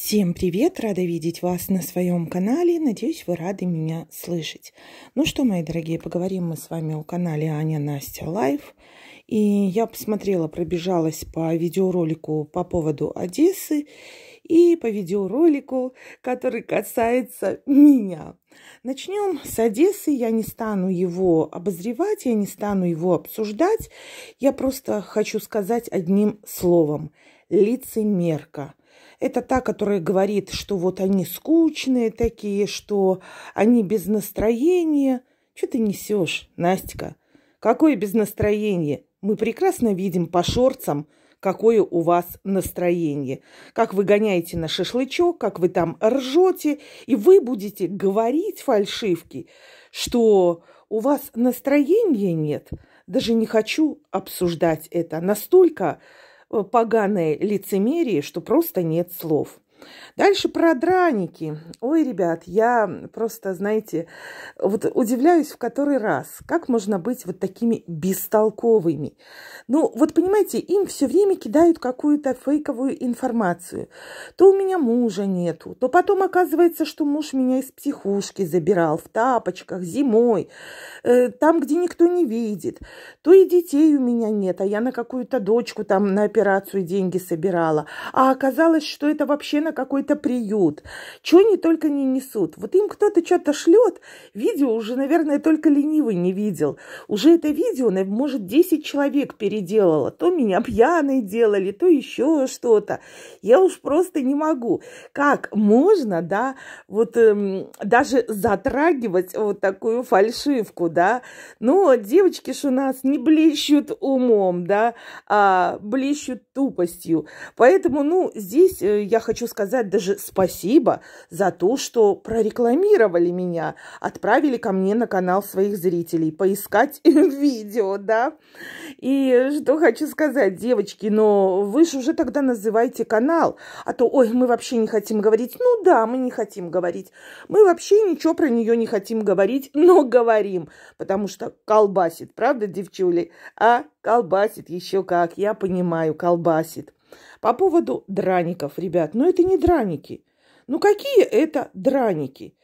Всем привет! Рада видеть вас на своем канале. Надеюсь, вы рады меня слышать. Ну что, мои дорогие, поговорим мы с вами о канале Аня Настя Лайф. И я посмотрела, пробежалась по видеоролику по поводу Одессы и по видеоролику, который касается меня. Начнем с Одессы. Я не стану его обозревать, я не стану его обсуждать. Я просто хочу сказать одним словом. Лицемерка – это та, которая говорит, что вот они скучные такие, что они без настроения. Что ты несешь, Настя? Какое без настроения? Мы прекрасно видим по шорцам, какое у вас настроение. Как вы гоняете на шашлычок, как вы там ржете, и вы будете говорить фальшивки, что у вас настроения нет. Даже не хочу обсуждать это. Настолько Э, поганой лицемерии, что просто нет слов. Дальше про драники. Ой, ребят, я просто, знаете, вот удивляюсь в который раз, как можно быть вот такими бестолковыми. Ну, вот понимаете, им все время кидают какую-то фейковую информацию. То у меня мужа нету, то потом оказывается, что муж меня из психушки забирал в тапочках зимой, э, там, где никто не видит. То и детей у меня нет, а я на какую-то дочку там на операцию деньги собирала. А оказалось, что это вообще на какой-то приют. Чего они только не несут. Вот им кто-то что-то шлет. Видео уже, наверное, только ленивый не видел. Уже это видео, может, 10 человек переделало. То меня пьяные делали, то еще что-то. Я уж просто не могу. Как можно, да, вот эм, даже затрагивать вот такую фальшивку, да? Ну, девочки ж у нас не блещут умом, да, а блещут тупостью. Поэтому, ну, здесь э, я хочу сказать, сказать даже спасибо за то, что прорекламировали меня, отправили ко мне на канал своих зрителей поискать видео, да. И что хочу сказать, девочки, но вы же уже тогда называйте канал, а то, ой, мы вообще не хотим говорить. Ну да, мы не хотим говорить. Мы вообще ничего про нее не хотим говорить, но говорим, потому что колбасит, правда, девчули? А колбасит еще как, я понимаю, колбасит. По поводу драников, ребят, ну это не драники. Ну какие это драники?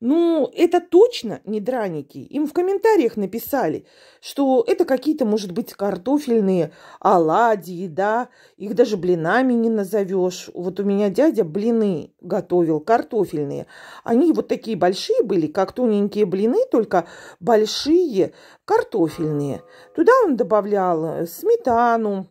Ну, это точно не драники. Им в комментариях написали, что это какие-то, может быть, картофельные оладьи, да, их даже блинами не назовешь. Вот у меня дядя блины готовил, картофельные. Они вот такие большие были, как тоненькие блины, только большие картофельные. Туда он добавлял сметану,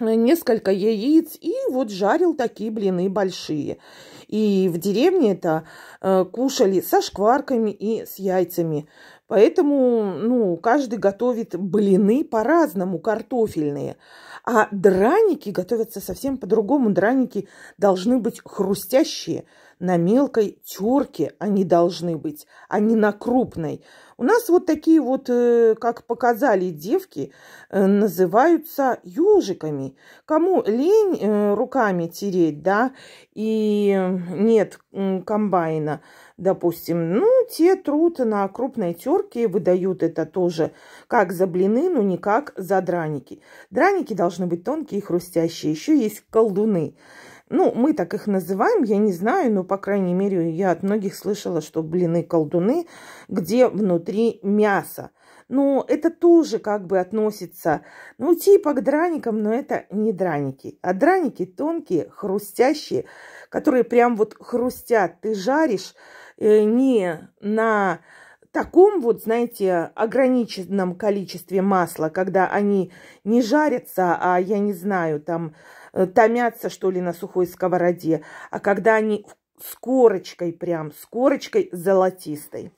несколько яиц и вот жарил такие блины большие. И в деревне это э, кушали со шкварками и с яйцами. Поэтому, ну, каждый готовит блины по-разному, картофельные. А драники готовятся совсем по-другому. Драники должны быть хрустящие, на мелкой терке они должны быть, а не на крупной. У нас вот такие вот, э, как показали девки, э, называются ежиками. Кому лень э, руками тереть, да, и нет комбайна, допустим, ну, те труд на крупной терке, выдают это тоже как за блины, но не как за драники. Драники должны быть тонкие и хрустящие. Еще есть колдуны. Ну, мы так их называем, я не знаю, но, по крайней мере, я от многих слышала, что блины-колдуны, где внутри мясо. Но ну, это тоже как бы относится, ну, типа к драникам, но это не драники. А драники тонкие, хрустящие, которые прям вот хрустят. Ты жаришь э, не на таком вот, знаете, ограниченном количестве масла, когда они не жарятся, а я не знаю, там Э, томятся, что ли, на сухой сковороде, а когда они с корочкой прям, с корочкой золотистой.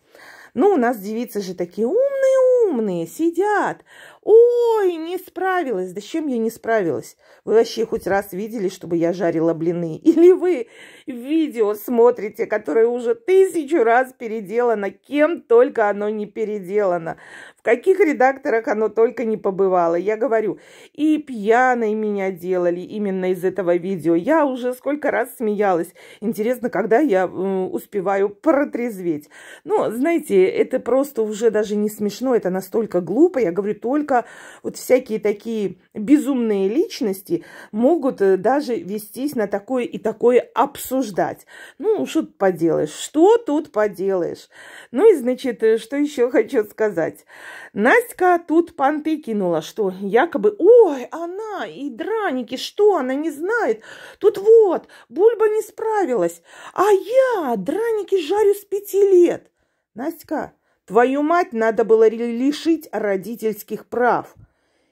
Ну, у нас девицы же такие умные-умные, сидят, «Ой, не справилась! Да чем я не справилась? Вы вообще хоть раз видели, чтобы я жарила блины? Или вы видео смотрите, которое уже тысячу раз переделано, кем только оно не переделано, в каких редакторах оно только не побывало? Я говорю, и пьяной меня делали именно из этого видео. Я уже сколько раз смеялась. Интересно, когда я э, успеваю протрезветь? Ну, знаете, это просто уже даже не смешно, это настолько глупо. Я говорю, только вот всякие такие безумные личности могут э, даже вестись на такое и такое обсуждать. Ну, что тут поделаешь? Что тут поделаешь? Ну и, значит, э, что еще хочу сказать. Настя тут понты кинула, что якобы, ой, она и драники, что она не знает? Тут вот, бульба не справилась, а я драники жарю с пяти лет. Настя, Твою мать надо было лишить родительских прав.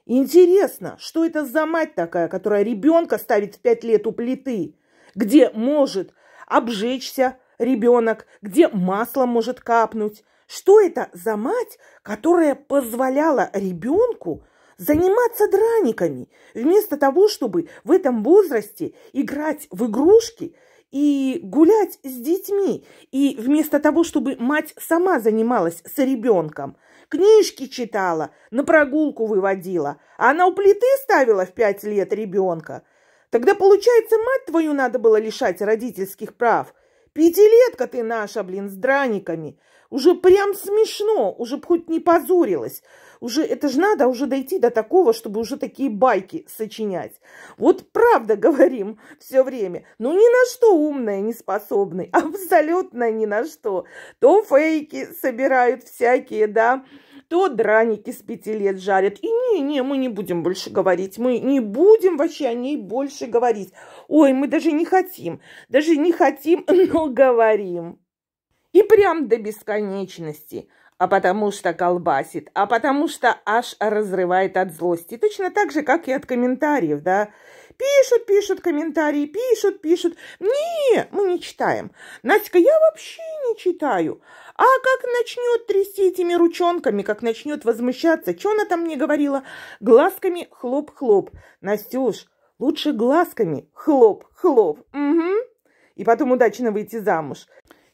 Интересно, что это за мать такая, которая ребенка ставит в пять лет у плиты, где может обжечься ребенок, где масло может капнуть? Что это за мать, которая позволяла ребенку заниматься драниками, вместо того, чтобы в этом возрасте играть в игрушки и гулять с детьми. И вместо того, чтобы мать сама занималась с ребенком, книжки читала, на прогулку выводила, а она у плиты ставила в пять лет ребенка. Тогда, получается, мать твою надо было лишать родительских прав – Пятилетка ты наша, блин, с драниками. Уже прям смешно, уже б хоть не позорилась. Уже это ж надо уже дойти до такого, чтобы уже такие байки сочинять. Вот правда говорим все время. Ну ни на что умная не способны, абсолютно ни на что. То фейки собирают всякие, да, то драники с пяти лет жарят. И не-не, мы не будем больше говорить, мы не будем вообще о ней больше говорить. Ой, мы даже не хотим, даже не хотим, но говорим. И прям до бесконечности а потому что колбасит, а потому что аж разрывает от злости. Точно так же, как и от комментариев, да. Пишут, пишут комментарии, пишут, пишут. Не, мы не читаем. Настя, я вообще не читаю. А как начнет трясти этими ручонками, как начнет возмущаться, что она там мне говорила? Глазками хлоп-хлоп. Настюш, лучше глазками хлоп-хлоп. Угу. И потом удачно выйти замуж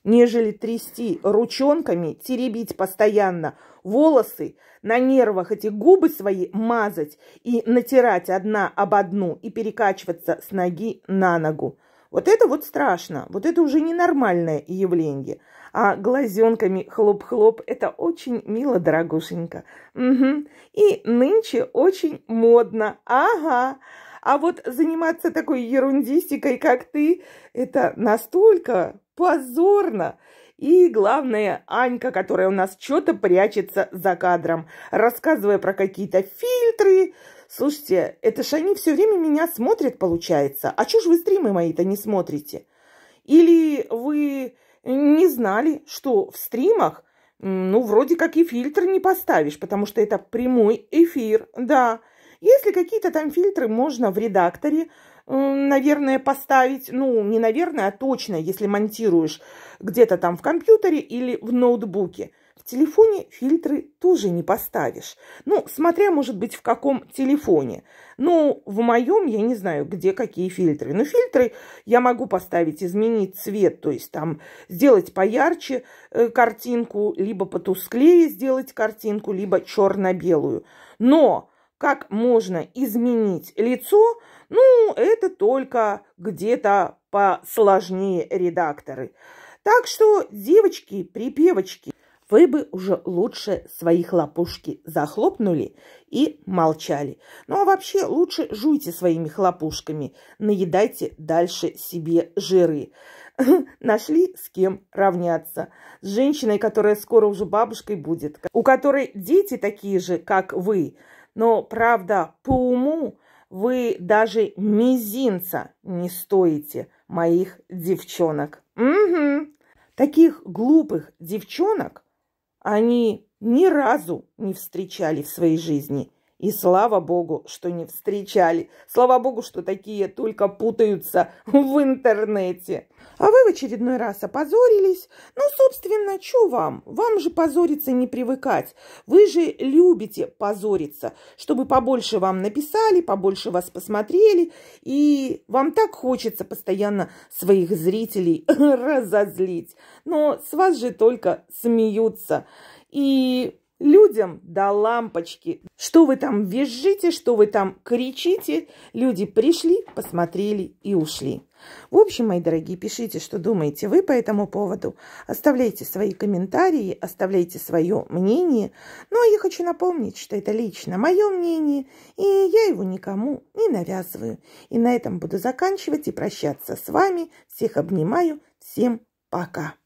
нежели трясти ручонками, теребить постоянно волосы, на нервах эти губы свои мазать и натирать одна об одну и перекачиваться с ноги на ногу. Вот это вот страшно, вот это уже ненормальное явление. А глазенками хлоп-хлоп – это очень мило, дорогушенька. Угу. И нынче очень модно. Ага. А вот заниматься такой ерундистикой, как ты, это настолько позорно. И главное, Анька, которая у нас что-то прячется за кадром, рассказывая про какие-то фильтры, Слушайте, это ж они все время меня смотрят, получается. А чё ж вы стримы мои-то не смотрите? Или вы не знали, что в стримах, ну, вроде как и фильтр не поставишь, потому что это прямой эфир, да. Если какие-то там фильтры можно в редакторе, наверное, поставить, ну, не наверное, а точно, если монтируешь где-то там в компьютере или в ноутбуке телефоне фильтры тоже не поставишь. Ну, смотря, может быть, в каком телефоне. Ну, в моем я не знаю, где какие фильтры. Но фильтры я могу поставить, изменить цвет, то есть там сделать поярче э, картинку, либо потусклее сделать картинку, либо черно-белую. Но как можно изменить лицо, ну, это только где-то посложнее редакторы. Так что, девочки, припевочки, вы бы уже лучше свои хлопушки захлопнули и молчали. Ну а вообще лучше жуйте своими хлопушками, наедайте дальше себе жиры. Нашли с кем равняться. С женщиной, которая скоро уже бабушкой будет, у которой дети такие же, как вы. Но, правда, по уму вы даже мизинца не стоите моих девчонок. Угу. Таких глупых девчонок – они ни разу не встречали в своей жизни и слава богу, что не встречали. Слава богу, что такие только путаются в интернете. А вы в очередной раз опозорились? Ну, собственно, чё вам? Вам же позориться не привыкать. Вы же любите позориться, чтобы побольше вам написали, побольше вас посмотрели. И вам так хочется постоянно своих зрителей разозлить. Но с вас же только смеются. И Людям до лампочки. Что вы там визжите, что вы там кричите. Люди пришли, посмотрели и ушли. В общем, мои дорогие, пишите, что думаете вы по этому поводу. Оставляйте свои комментарии, оставляйте свое мнение. Ну, а я хочу напомнить, что это лично мое мнение, и я его никому не навязываю. И на этом буду заканчивать и прощаться с вами. Всех обнимаю. Всем пока.